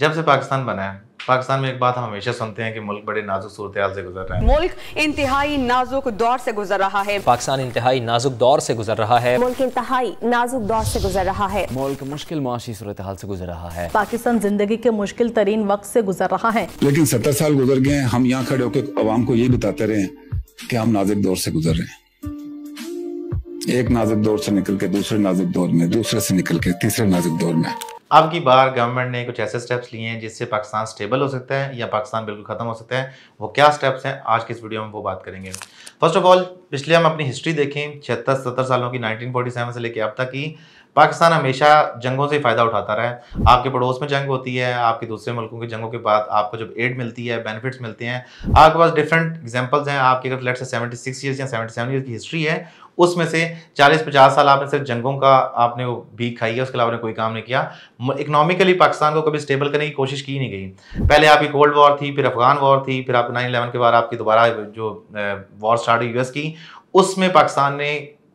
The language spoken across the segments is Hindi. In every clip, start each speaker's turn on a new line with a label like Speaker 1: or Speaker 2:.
Speaker 1: जब से पाकिस्तान बना है पाकिस्तान में एक बात हम हमेशा सुनते हैं कि मुल्क बड़े नाजुक सूरत से गुजर रहा है मुल्क इंतहाई नाजुक दौर से गुजर रहा है पाकिस्तान इंतहाई नाजुक दौर से गुजर रहा है मुल्क इंतहाई नाजुक दौर से गुजर रहा है मुल्क मुश्किल सूरत हाल से गुजर रहा है पाकिस्तान जिंदगी के मुश्किल तरीन वक्त से गुजर रहा है लेकिन सत्तर साल गुजर गए हम यहाँ खड़े होकर आवाम को ये बताते रहे की हम नाजुक दौर से गुजर रहे हैं एक नाजुक दौर से निकल के दूसरे नाजुक दौर में दूसरे से निकल के तीसरे नाजुक दौर में अब की बार गवर्नमेंट ने कुछ ऐसे स्टेप्स लिए हैं जिससे पाकिस्तान स्टेबल हो सकता है या पाकिस्तान बिल्कुल ख़त्म हो सकता है वो क्या स्टेप्स हैं आज की इस वीडियो में वो बात करेंगे फर्स्ट ऑफ ऑल पिछले हम अपनी हिस्ट्री देखें छिहत्तर सत्तर सालों की 1947 से लेकर अब तक की पाकिस्तान हमेशा जंगों से फ़ायदा उठाता रहा है आपके पड़ोस में जंग होती है आपके दूसरे मुल्कों की जंगों के बाद आपको जब एड मिलती है बेनिफिट्स मिलते हैं आपके पास डिफरेंट एग्जांपल्स हैं आपकी अगर let say seventy six years या सेवेंटी सेवन की हिस्ट्री है उसमें से 40-50 साल आपने सिर्फ जंगों का आपने वो भीख खाई है उसके अलावा कोई काम नहीं किया इकोनॉमिकली पाकिस्तान को कभी स्टेबल करने की कोशिश की नहीं गई पहले आपकी कोल्ड वॉर थी फिर अफगान वॉर थी फिर आप नाइन इलेवन के बाद आपकी दोबारा जो वॉर स्टार्ट हुई यूएस की उसमें पाकिस्तान ने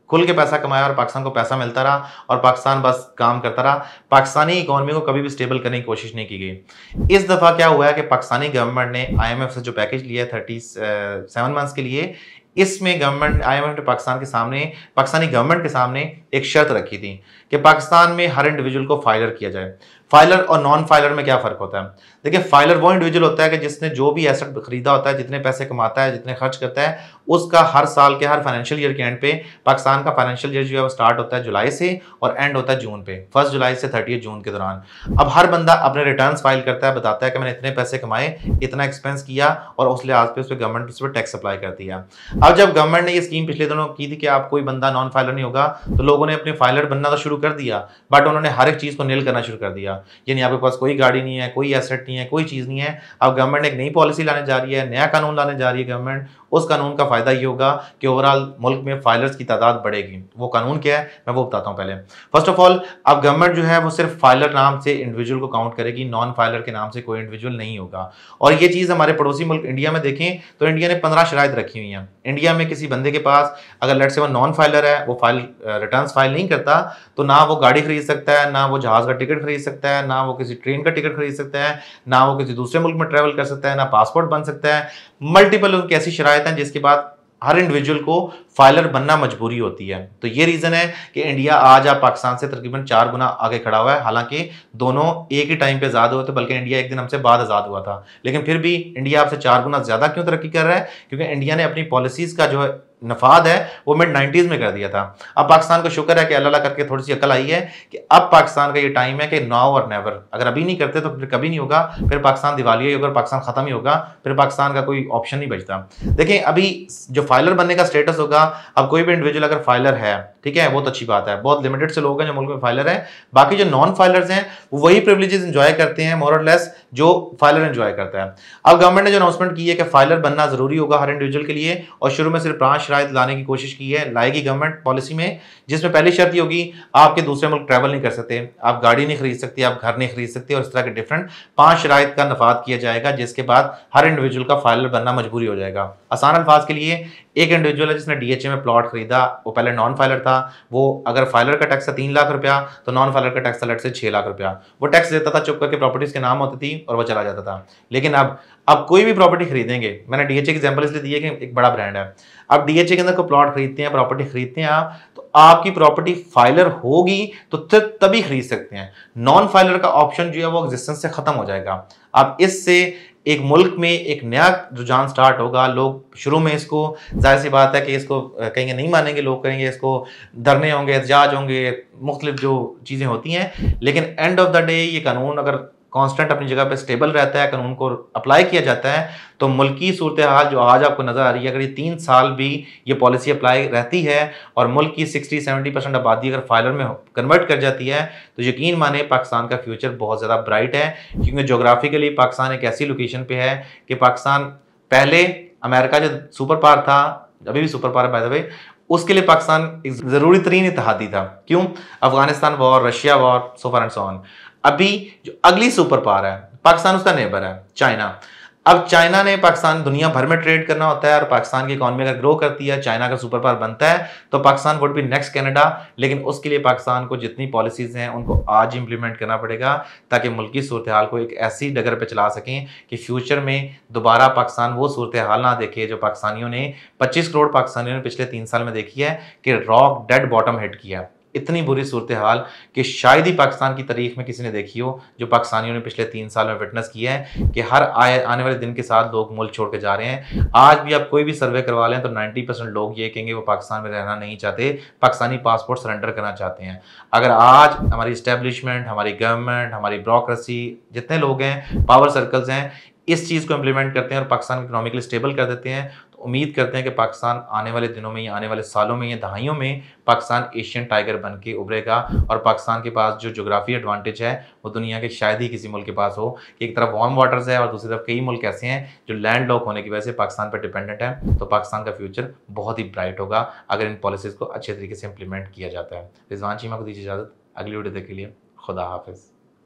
Speaker 1: खुल के पैसा कमाया और पाकिस्तान को पैसा मिलता रहा और पाकिस्तान बस काम करता रहा पाकिस्तानी इकोनॉमी को कभी भी स्टेबल करने की कोशिश नहीं की गई इस दफ़ा क्या हुआ है कि पाकिस्तानी गवर्नमेंट ने आईएमएफ से जो पैकेज लिया है थर्टी सेवन मंथ्स के लिए इसमें गवर्नमेंट आईएमएफ ने पाकिस्तान के सामने पाकिस्तानी गवर्नमेंट के सामने एक शर्त रखी थी कि पाकिस्तान में हर इंडिविजुअल को फाइलर किया जाए फाइलर और नॉन फाइलर में क्या फ़र्क होता है देखिए फाइलर वो इंडिविजुअल होता है कि जिसने जो भी एसेट खरीदा होता है जितने पैसे कमाता है जितने खर्च करता है उसका हर साल के हर फाइनेंशियल ईयर के एंड पे पाकिस्तान का फाइनेंशियल ईयर जो है वो स्टार्ट होता है जुलाई से और एंड होता है जून पे फर्स्ट जुलाई से थर्टी जून के दौरान अब हर बंदा अपने रिटर्न फाइल करता है बताता है कि मैंने इतने पैसे कमाए इतना एक्सपेंस किया और उस लिहाज पे उस पर गवर्नमेंट उस पर टैक्स अप्लाई करती है अब जब गवर्नमेंट ने ये स्कीम पिछले दिनों की थी कि आप कोई बंदा नॉन फाइलर नहीं होगा तो लोगों ने अपने फाइलर बनना तो शुरू कर दिया बट उन्होंने हर एक चीज़ को नील करना शुरू कर दिया यानी आपके पास कोई गाड़ी नहीं है कोई एसेट नहीं है कोई चीज़ नहीं है अब गवर्नमेंट एक नई पॉलिसी लाने जा रही है नया कानून लाने जा रही है गवर्नमेंट उस कानून का फ़ायदा ये होगा कि ओवरऑल मुल्क में फाइलर्स की तादाद बढ़ेगी वो कानून क्या है मैं वो बताता हूँ पहले फर्स्ट ऑफ ऑल अब गवर्नमेंट जो है वो सिर्फ फाइलर नाम से इंडिविजुअल को काउंट करेगी नॉन फाइलर के नाम से कोई इंडिविजुअल नहीं होगा और ये चीज़ हमारे पड़ोसी मुल्क इंडिया में देखें तो इंडिया ने पंद्रह शराय रखी हुई हैं इंडिया में किसी बंदे के पास अगर लेट से वो नॉन फाइलर है वो फाइल रिटर्न फाइल नहीं करता तो ना वो गाड़ी खरीद सकता है ना वो जहाज़ का टिकट खरीद सकता है ना वो किसी ट्रेन का टिकट खरीद सकता है ना वो किसी दूसरे मुल्क में ट्रैवल कर सकता है ना पासपोर्ट बन सकता है मल्टीपल उनकी ऐसी शराय जाता जिसके बाद हर इंडिविजुअल को फाइलर बनना मजबूरी होती है तो ये रीज़न है कि इंडिया आज आप पाकिस्तान से तकरीबन चार गुना आगे खड़ा हुआ है हालांकि दोनों एक ही टाइम पे आज़ाद हुए थे बल्कि इंडिया एक दिन हमसे बाद आज़ाद हुआ था लेकिन फिर भी इंडिया आपसे चार गुना ज़्यादा क्यों तरक्की कर रहा है क्योंकि इंडिया ने अपनी पॉलिसीज़ का जो है नफाद है वो मिड नाइन्टीज़ में कर दिया था अब पाकिस्तान को शुक्र है कि अल्लाह करके थोड़ी सी अकल आई है कि अब पाकिस्तान का ये टाइम है कि नाव और नेवर अगर अभी नहीं करते तो फिर कभी नहीं होगा फिर पाकिस्तान दिवालिया ही होगा पाकिस्तान ख़त्म ही होगा फिर पाकिस्तान का कोई ऑप्शन नहीं बचता देखें अभी जो फाइलर बनने का स्टेटस होगा अब कोई भी इंडिविजुअल अगर फाइलर है ठीक है बहुत अच्छी बात है बहुत लिमिटेड से लोग हैं जो मुल्क में फाइलर है बाकी जो नॉन फाइलर्स हैं वही प्रिवलेजेस इंजॉय करते हैं मोरलेस जो फाइलर एंजॉय करता है अब गवर्नमेंट ने जो अनाउंसमेंट की है कि फाइलर बनना जरूरी होगा हर इंडिविजुअल के लिए और शुरू में सिर्फ पांच शराय लाने की कोशिश की है लाएगी गवर्नमेंट पॉलिसी में जिसमें पहली शर्त होगी आपके दूसरे मुल्क ट्रैवल नहीं कर सकते आप गाड़ी नहीं खरीद सकते आप घर नहीं खरीद सकते और इस तरह के डिफरेंट पांच शराय का नफाद किया जाएगा जिसके बाद हर इंडिविजुअल का फाइलर बनना मजबूरी हो जाएगा आसान अल्फाज के लिए एक इंडिविजुअल है जिसने डीएचए में प्लॉट खरीदा वो पहले नॉन फाइलर था वो अगर फाइलर का टैक्स था तीन लाख रुपया तो नॉन फाइलर का टैक्स था लट से छह लाख रुपया वो टैक्स देता था चुप करके प्रॉपर्टीज के नाम होती थी और वो चला जाता था लेकिन अब अब कोई भी प्रॉपर्टी खरीदेंगे मैंने डीएचए की एग्जाम्पल इसलिए दी है कि एक बड़ा ब्रांड है अब डीएचए के अंदर कोई प्लॉट खरीदते हैं प्रॉपर्टी खरीदते हैं आप तो आपकी प्रॉपर्टी फाइलर होगी तो तभी खरीद सकते हैं नॉन फाइलर का ऑप्शन जो है वो एग्जिस्टेंस से खत्म हो जाएगा अब इससे एक मुल्क में एक नया रुझान स्टार्ट होगा लोग शुरू में इसको जाहिर सी बात है कि इसको कहेंगे नहीं मानेंगे लोग कहेंगे इसको धरने होंगे एहतजाज होंगे मुख्तलिफ जो चीज़ें होती हैं लेकिन एंड ऑफ द डे ये कानून अगर कांस्टेंट अपनी जगह पे स्टेबल रहता है कानून को अप्लाई किया जाता है तो मुल्की सूरत हाल जो आज आपको नज़र आ रही है अगर ये तीन साल भी ये पॉलिसी अप्लाई रहती है और मुल्क की सिक्सटी सेवेंटी परसेंट आबादी अगर फाइलर में कन्वर्ट कर जाती है तो यकीन माने पाकिस्तान का फ्यूचर बहुत ज़्यादा ब्राइट है क्योंकि जोग्राफिकली पाकिस्तान एक ऐसी लोकेशन पर है कि पाकिस्तान पहले अमेरिका जो सुपर पावर था अभी भी सुपर पावर है बैदे उसके लिए पाकिस्तान एक ज़रूरी तरीन इतिहादी था क्यों Afghanistan war Russia war so far and so on अभी जो अगली सुपर पावर है पाकिस्तान उसका नेबर है चाइना अब चाइना ने पाकिस्तान दुनिया भर में ट्रेड करना होता है और पाकिस्तान की इकॉनमी अगर ग्रो करती है चाइना का सुपर पावर बनता है तो Pakistan would be next Canada लेकिन उसके लिए पाकिस्तान को जितनी पॉलिसीज़ हैं उनको आज इंप्लीमेंट करना पड़ेगा ताकि मुल्क की सूरत हाल को एक ऐसी डगर पर चला सकें कि फ्यूचर में दोबारा पाकिस्तान वो सूरत हाल ना देखे जो पाकिस्तानियों ने पच्चीस करोड़ पाकिस्तानियों ने पिछले तीन साल में देखी है कि रॉक डेड बॉटम हिट किया इतनी बुरी सूरत हाल कि शायद ही पाकिस्तान की तारीख में किसी ने देखी हो जो पाकिस्तानियों ने पिछले तीन साल में विटनेस किया है कि हर आए आने वाले दिन के साथ लोग मुल्क छोड़ के जा रहे हैं आज भी आप कोई भी सर्वे करवा लें तो 90 परसेंट लोग ये कहेंगे वो पाकिस्तान में रहना नहीं चाहते पाकिस्तानी पासपोर्ट सरेंडर करना चाहते हैं अगर आज हमारी इस्टेब्लिशमेंट हमारी गवर्नमेंट हमारी ब्रोक्रेसी जितने लोग हैं पावर सर्कल्स हैं इस चीज़ को इम्प्लीमेंट करते हैं और पाकिस्तान इकोनॉमिकली स्टेबल कर देते हैं उम्मीद करते हैं कि पाकिस्तान आने वाले दिनों में या आने वाले सालों में या दहाइयों में पाकिस्तान एशियन टाइगर बन के उभरेगा और पाकिस्तान के पास जो जोग्राफी एडवांटेज है वो दुनिया के शायद ही किसी मुल्क के पास हो कि एक तरफ वार्म वाटर्स है और दूसरी तरफ कई मुल्क ऐसे हैं जो लैंड लॉक होने की वजह से पाकिस्तान पर डिपेंडेंट है तो पाकिस्तान का फ्यूचर बहुत ही ब्राइट होगा अगर इन पॉलिसीज़ को अच्छे तरीके से इंप्लीमेंट किया जाता है रिजवान चीमा को दीजिए इजाज़त अगली वीडियो के लिए खुदा हाफिज़